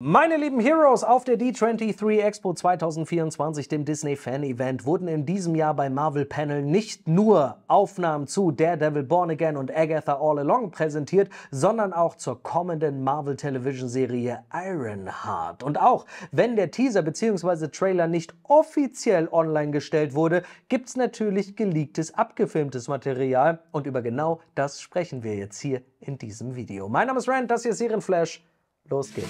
Meine lieben Heroes, auf der D23 Expo 2024, dem Disney Fan Event, wurden in diesem Jahr beim Marvel Panel nicht nur Aufnahmen zu Daredevil Born Again und Agatha All Along präsentiert, sondern auch zur kommenden Marvel Television Serie Ironheart. Und auch wenn der Teaser bzw. Trailer nicht offiziell online gestellt wurde, gibt es natürlich geleaktes, abgefilmtes Material und über genau das sprechen wir jetzt hier in diesem Video. Mein Name ist Rand, das hier ist Serienflash. Los geht's.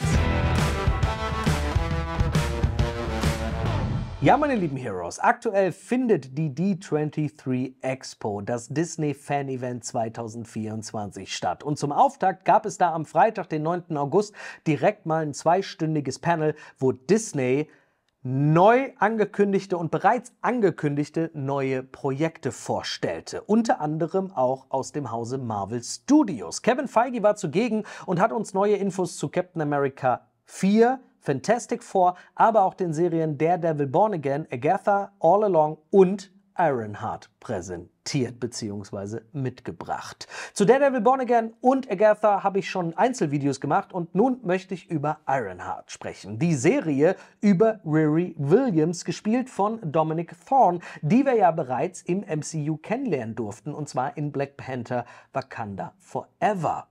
Ja, meine lieben Heroes, aktuell findet die D23 Expo, das Disney Fan Event 2024 statt. Und zum Auftakt gab es da am Freitag, den 9. August, direkt mal ein zweistündiges Panel, wo Disney neu angekündigte und bereits angekündigte neue Projekte vorstellte, unter anderem auch aus dem Hause Marvel Studios. Kevin Feige war zugegen und hat uns neue Infos zu Captain America 4, Fantastic Four, aber auch den Serien Daredevil Born Again, Agatha, All Along und Ironheart präsentiert bzw. mitgebracht. Zu Daredevil Born Again und Agatha habe ich schon Einzelvideos gemacht und nun möchte ich über Ironheart sprechen. Die Serie über Riri Williams, gespielt von Dominic Thorne, die wir ja bereits im MCU kennenlernen durften und zwar in Black Panther Wakanda Forever.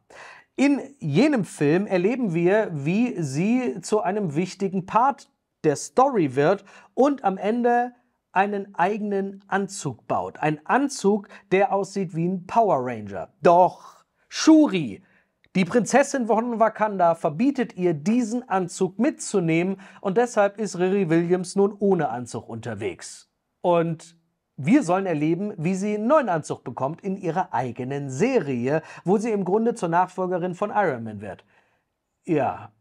In jenem Film erleben wir, wie sie zu einem wichtigen Part der Story wird und am Ende einen eigenen Anzug baut. Ein Anzug, der aussieht wie ein Power Ranger. Doch Shuri, die Prinzessin von Wakanda, verbietet ihr, diesen Anzug mitzunehmen und deshalb ist Riri Williams nun ohne Anzug unterwegs. Und wir sollen erleben, wie sie einen neuen Anzug bekommt in ihrer eigenen Serie, wo sie im Grunde zur Nachfolgerin von Iron Man wird. Ja,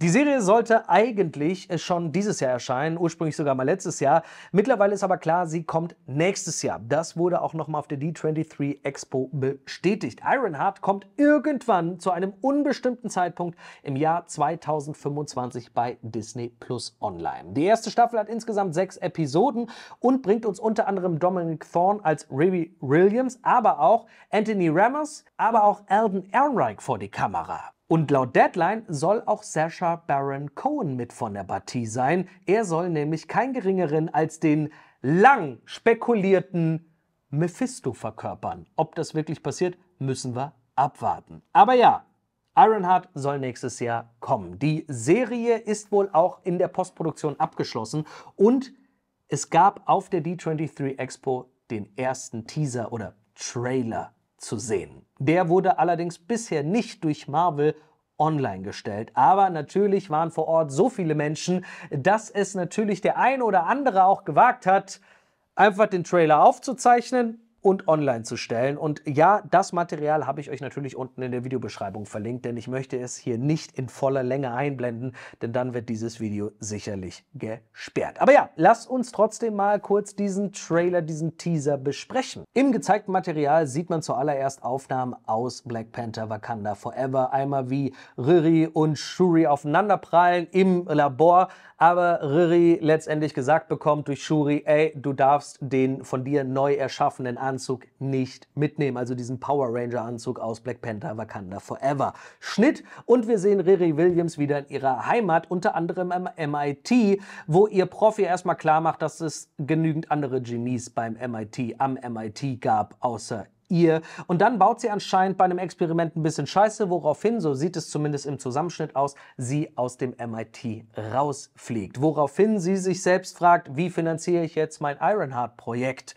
die Serie sollte eigentlich äh, schon dieses Jahr erscheinen, ursprünglich sogar mal letztes Jahr. Mittlerweile ist aber klar, sie kommt nächstes Jahr. Das wurde auch nochmal auf der D23 Expo bestätigt. Ironheart kommt irgendwann zu einem unbestimmten Zeitpunkt im Jahr 2025 bei Disney Plus Online. Die erste Staffel hat insgesamt sechs Episoden und bringt uns unter anderem Dominic Thorne als Ruby Williams, aber auch Anthony Ramos, aber auch Alden Ehrenreich vor die Kamera. Und laut Deadline soll auch Sasha Baron Cohen mit von der Partie sein. Er soll nämlich kein geringeren als den lang spekulierten Mephisto verkörpern. Ob das wirklich passiert, müssen wir abwarten. Aber ja, Ironheart soll nächstes Jahr kommen. Die Serie ist wohl auch in der Postproduktion abgeschlossen und es gab auf der D23 Expo den ersten Teaser oder Trailer zu sehen. Der wurde allerdings bisher nicht durch Marvel online gestellt. Aber natürlich waren vor Ort so viele Menschen, dass es natürlich der ein oder andere auch gewagt hat, einfach den Trailer aufzuzeichnen, und online zu stellen. Und ja, das Material habe ich euch natürlich unten in der Videobeschreibung verlinkt, denn ich möchte es hier nicht in voller Länge einblenden, denn dann wird dieses Video sicherlich gesperrt. Aber ja, lasst uns trotzdem mal kurz diesen Trailer, diesen Teaser besprechen. Im gezeigten Material sieht man zuallererst Aufnahmen aus Black Panther Wakanda Forever, einmal wie Riri und Shuri aufeinanderprallen im Labor, aber Riri letztendlich gesagt bekommt durch Shuri, ey, du darfst den von dir neu erschaffenen Anzug nicht mitnehmen. Also diesen Power Ranger Anzug aus Black Panther Wakanda Forever. Schnitt und wir sehen Riri Williams wieder in ihrer Heimat, unter anderem am MIT, wo ihr Profi erstmal klar macht, dass es genügend andere Genies beim MIT, am MIT gab, außer ihr. Und dann baut sie anscheinend bei einem Experiment ein bisschen Scheiße, woraufhin, so sieht es zumindest im Zusammenschnitt aus, sie aus dem MIT rausfliegt. Woraufhin sie sich selbst fragt, wie finanziere ich jetzt mein Ironheart-Projekt?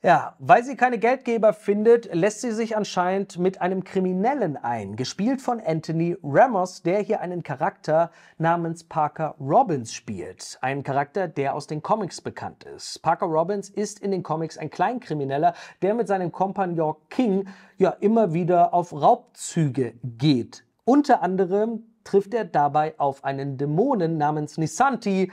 Ja, weil sie keine Geldgeber findet, lässt sie sich anscheinend mit einem Kriminellen ein, gespielt von Anthony Ramos, der hier einen Charakter namens Parker Robbins spielt. Einen Charakter, der aus den Comics bekannt ist. Parker Robbins ist in den Comics ein Kleinkrimineller, der mit seinem Kompagnon King ja immer wieder auf Raubzüge geht. Unter anderem trifft er dabei auf einen Dämonen namens Nisanti,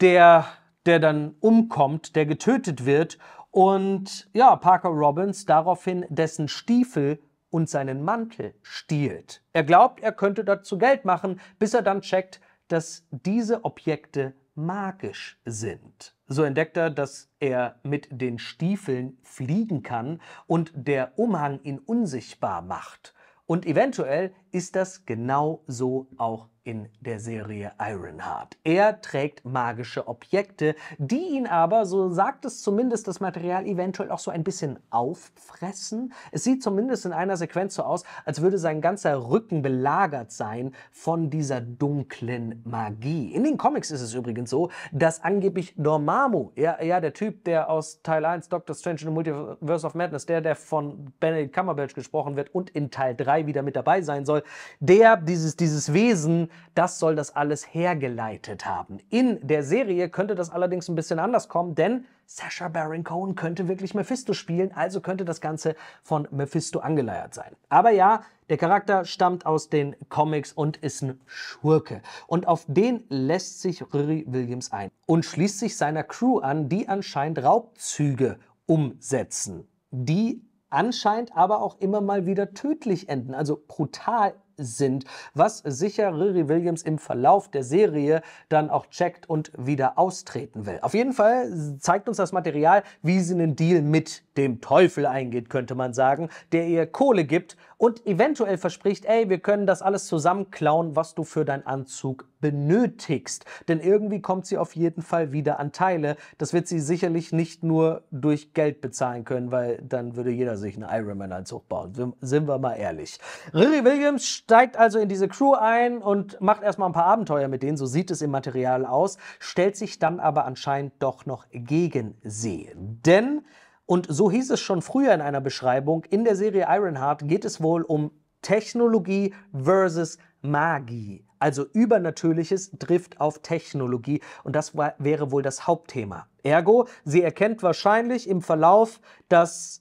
der, der dann umkommt, der getötet wird und ja, Parker Robbins daraufhin dessen Stiefel und seinen Mantel stiehlt. Er glaubt, er könnte dazu Geld machen, bis er dann checkt, dass diese Objekte magisch sind. So entdeckt er, dass er mit den Stiefeln fliegen kann und der Umhang ihn unsichtbar macht. Und eventuell ist das genauso auch in der Serie Ironheart. Er trägt magische Objekte, die ihn aber, so sagt es zumindest das Material, eventuell auch so ein bisschen auffressen. Es sieht zumindest in einer Sequenz so aus, als würde sein ganzer Rücken belagert sein von dieser dunklen Magie. In den Comics ist es übrigens so, dass angeblich Dormammu, ja, ja der Typ, der aus Teil 1 Doctor Strange in the Multiverse of Madness, der, der von Benedict Cumberbatch gesprochen wird und in Teil 3 wieder mit dabei sein soll, der, dieses, dieses Wesen, das soll das alles hergeleitet haben. In der Serie könnte das allerdings ein bisschen anders kommen, denn Sasha Baron Cohen könnte wirklich Mephisto spielen, also könnte das Ganze von Mephisto angeleiert sein. Aber ja, der Charakter stammt aus den Comics und ist ein Schurke. Und auf den lässt sich Riri Williams ein und schließt sich seiner Crew an, die anscheinend Raubzüge umsetzen, die anscheinend aber auch immer mal wieder tödlich enden, also brutal sind, was sicher Riri Williams im Verlauf der Serie dann auch checkt und wieder austreten will. Auf jeden Fall zeigt uns das Material, wie sie einen Deal mit dem Teufel eingeht, könnte man sagen, der ihr Kohle gibt und eventuell verspricht, ey, wir können das alles zusammenklauen, was du für deinen Anzug benötigst. Denn irgendwie kommt sie auf jeden Fall wieder an Teile. Das wird sie sicherlich nicht nur durch Geld bezahlen können, weil dann würde jeder sich einen Ironman-Anzug bauen. Sind wir mal ehrlich. Riri Williams steigt also in diese Crew ein und macht erstmal ein paar Abenteuer mit denen, so sieht es im Material aus, stellt sich dann aber anscheinend doch noch gegen sie. Denn, und so hieß es schon früher in einer Beschreibung, in der Serie Ironheart geht es wohl um Technologie versus Magie. Also Übernatürliches trifft auf Technologie und das war, wäre wohl das Hauptthema. Ergo, sie erkennt wahrscheinlich im Verlauf, dass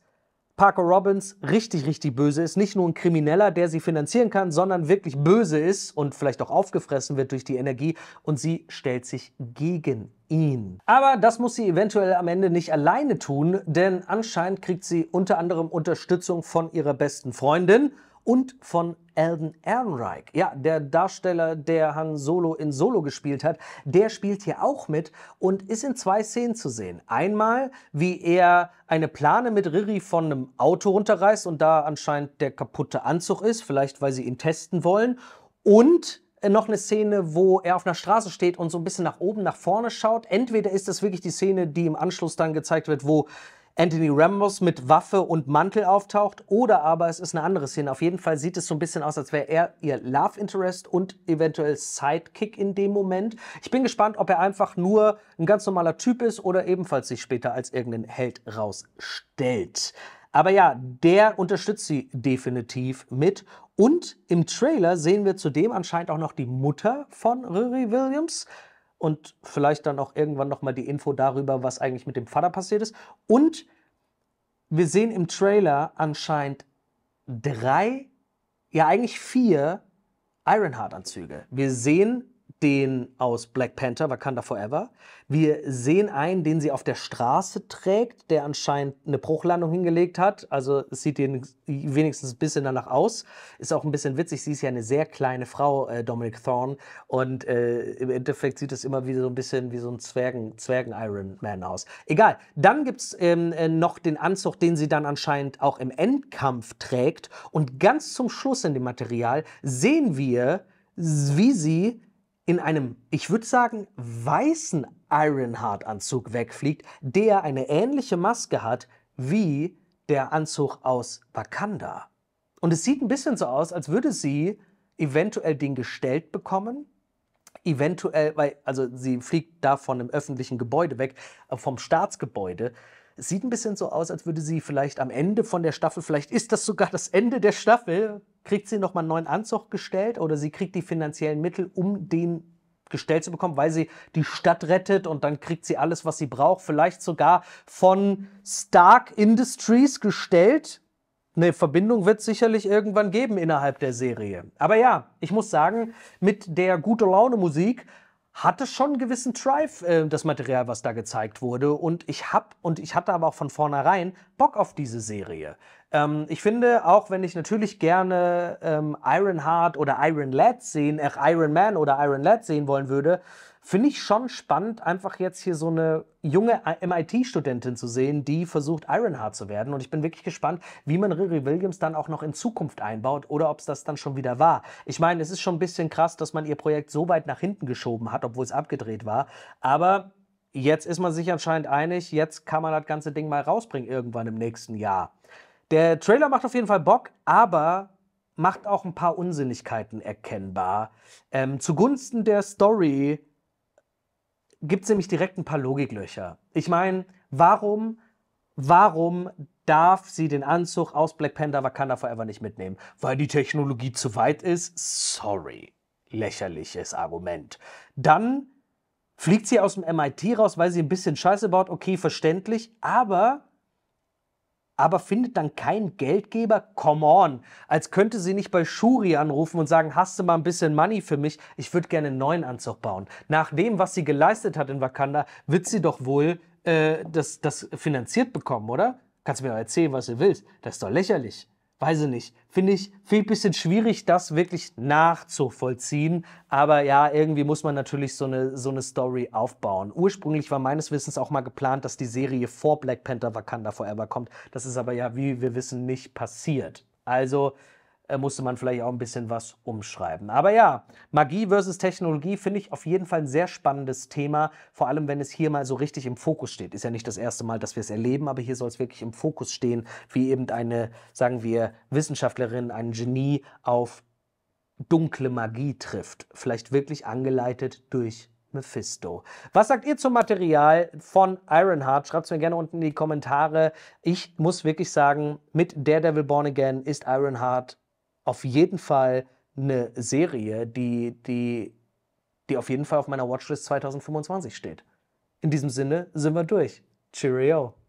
Parker Robbins richtig, richtig böse ist, nicht nur ein Krimineller, der sie finanzieren kann, sondern wirklich böse ist und vielleicht auch aufgefressen wird durch die Energie und sie stellt sich gegen ihn. Aber das muss sie eventuell am Ende nicht alleine tun, denn anscheinend kriegt sie unter anderem Unterstützung von ihrer besten Freundin, und von Alden Ehrenreich. Ja, der Darsteller, der Han Solo in Solo gespielt hat, der spielt hier auch mit und ist in zwei Szenen zu sehen. Einmal, wie er eine Plane mit Riri von einem Auto runterreißt und da anscheinend der kaputte Anzug ist, vielleicht weil sie ihn testen wollen. Und äh, noch eine Szene, wo er auf einer Straße steht und so ein bisschen nach oben, nach vorne schaut. Entweder ist das wirklich die Szene, die im Anschluss dann gezeigt wird, wo Anthony Ramos mit Waffe und Mantel auftaucht oder aber es ist eine andere Szene. Auf jeden Fall sieht es so ein bisschen aus, als wäre er ihr Love Interest und eventuell Sidekick in dem Moment. Ich bin gespannt, ob er einfach nur ein ganz normaler Typ ist oder ebenfalls sich später als irgendein Held rausstellt. Aber ja, der unterstützt sie definitiv mit. Und im Trailer sehen wir zudem anscheinend auch noch die Mutter von Riri Williams und vielleicht dann auch irgendwann nochmal die Info darüber, was eigentlich mit dem Vater passiert ist. Und wir sehen im Trailer anscheinend drei, ja eigentlich vier Ironheart-Anzüge. Wir sehen den aus Black Panther, Wakanda Forever. Wir sehen einen, den sie auf der Straße trägt, der anscheinend eine Bruchlandung hingelegt hat. Also es sieht den wenigstens ein bisschen danach aus. Ist auch ein bisschen witzig, sie ist ja eine sehr kleine Frau, äh, Dominic Thorne. Und äh, im Endeffekt sieht es immer wie so ein bisschen wie so ein Zwergen, Zwergen Iron Man aus. Egal. Dann gibt es ähm, äh, noch den Anzug, den sie dann anscheinend auch im Endkampf trägt. Und ganz zum Schluss in dem Material sehen wir, wie sie in einem, ich würde sagen, weißen Ironheart-Anzug wegfliegt, der eine ähnliche Maske hat wie der Anzug aus Wakanda. Und es sieht ein bisschen so aus, als würde sie eventuell den gestellt bekommen, eventuell, weil, also sie fliegt da von einem öffentlichen Gebäude weg, äh, vom Staatsgebäude. Es sieht ein bisschen so aus, als würde sie vielleicht am Ende von der Staffel, vielleicht ist das sogar das Ende der Staffel, kriegt sie nochmal einen neuen Anzug gestellt oder sie kriegt die finanziellen Mittel, um den gestellt zu bekommen, weil sie die Stadt rettet und dann kriegt sie alles, was sie braucht. Vielleicht sogar von Stark Industries gestellt. Eine Verbindung wird es sicherlich irgendwann geben innerhalb der Serie. Aber ja, ich muss sagen, mit der gute Laune Musik hatte schon einen gewissen Drive, äh, das Material, was da gezeigt wurde. Und ich hab und ich hatte aber auch von vornherein Bock auf diese Serie. Ähm, ich finde, auch wenn ich natürlich gerne ähm, Ironheart oder Iron Lad sehen, äh, Iron Man oder Iron Lad sehen wollen würde, Finde ich schon spannend, einfach jetzt hier so eine junge äh, MIT-Studentin zu sehen, die versucht, Ironheart zu werden. Und ich bin wirklich gespannt, wie man Riri Williams dann auch noch in Zukunft einbaut oder ob es das dann schon wieder war. Ich meine, es ist schon ein bisschen krass, dass man ihr Projekt so weit nach hinten geschoben hat, obwohl es abgedreht war. Aber jetzt ist man sich anscheinend einig, jetzt kann man das ganze Ding mal rausbringen irgendwann im nächsten Jahr. Der Trailer macht auf jeden Fall Bock, aber macht auch ein paar Unsinnigkeiten erkennbar. Ähm, zugunsten der Story gibt es nämlich direkt ein paar Logiklöcher. Ich meine, warum, warum darf sie den Anzug aus Black Panther Wakanda Forever nicht mitnehmen? Weil die Technologie zu weit ist? Sorry. Lächerliches Argument. Dann fliegt sie aus dem MIT raus, weil sie ein bisschen Scheiße baut. Okay, verständlich. Aber aber findet dann keinen Geldgeber? Come on! Als könnte sie nicht bei Shuri anrufen und sagen, hast du mal ein bisschen Money für mich? Ich würde gerne einen neuen Anzug bauen. Nach dem, was sie geleistet hat in Wakanda, wird sie doch wohl äh, das, das finanziert bekommen, oder? Kannst du mir doch erzählen, was du willst. Das ist doch lächerlich weiß ich nicht, finde ich, viel bisschen schwierig, das wirklich nachzuvollziehen. Aber ja, irgendwie muss man natürlich so eine, so eine Story aufbauen. Ursprünglich war meines Wissens auch mal geplant, dass die Serie vor Black Panther Wakanda Forever kommt. Das ist aber ja, wie wir wissen, nicht passiert. Also äh, musste man vielleicht auch ein bisschen was umschreiben. Aber ja, Magie versus Technologie finde ich auf jeden Fall ein sehr spannendes Thema, vor allem wenn es hier mal so richtig im Fokus steht. Ist ja nicht das erste Mal, dass wir es erleben, aber hier soll es wirklich im Fokus stehen, wie eben eine, sagen wir, Wissenschaftlerin, ein Genie auf dunkle Magie trifft. Vielleicht wirklich angeleitet durch Mephisto. Was sagt ihr zum Material von Ironheart? Schreibt es mir gerne unten in die Kommentare. Ich muss wirklich sagen, mit Daredevil Born Again ist Ironheart auf jeden Fall eine Serie, die, die, die auf jeden Fall auf meiner Watchlist 2025 steht. In diesem Sinne sind wir durch. Cheerio.